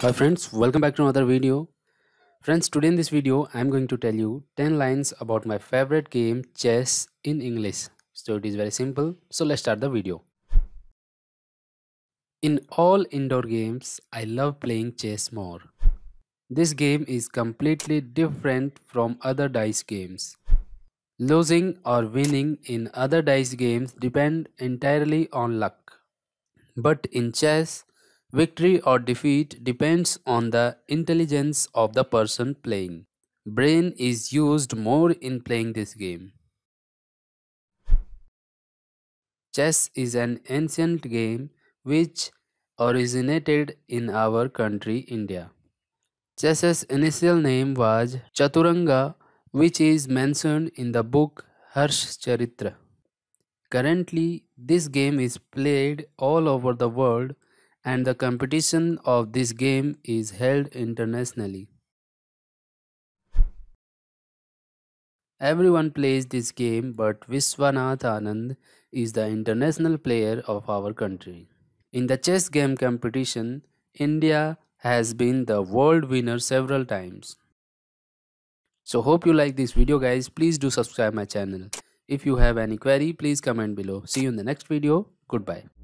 hi friends welcome back to another video friends today in this video i'm going to tell you 10 lines about my favorite game chess in english so it is very simple so let's start the video in all indoor games i love playing chess more this game is completely different from other dice games losing or winning in other dice games depend entirely on luck but in chess Victory or defeat depends on the intelligence of the person playing. Brain is used more in playing this game. Chess is an ancient game which originated in our country India. Chess's initial name was Chaturanga which is mentioned in the book Harshcharitra. Currently, this game is played all over the world and the competition of this game is held internationally. Everyone plays this game but Vishwanath Anand is the international player of our country. In the chess game competition, India has been the world winner several times. So hope you like this video guys. Please do subscribe my channel. If you have any query, please comment below. See you in the next video. Goodbye.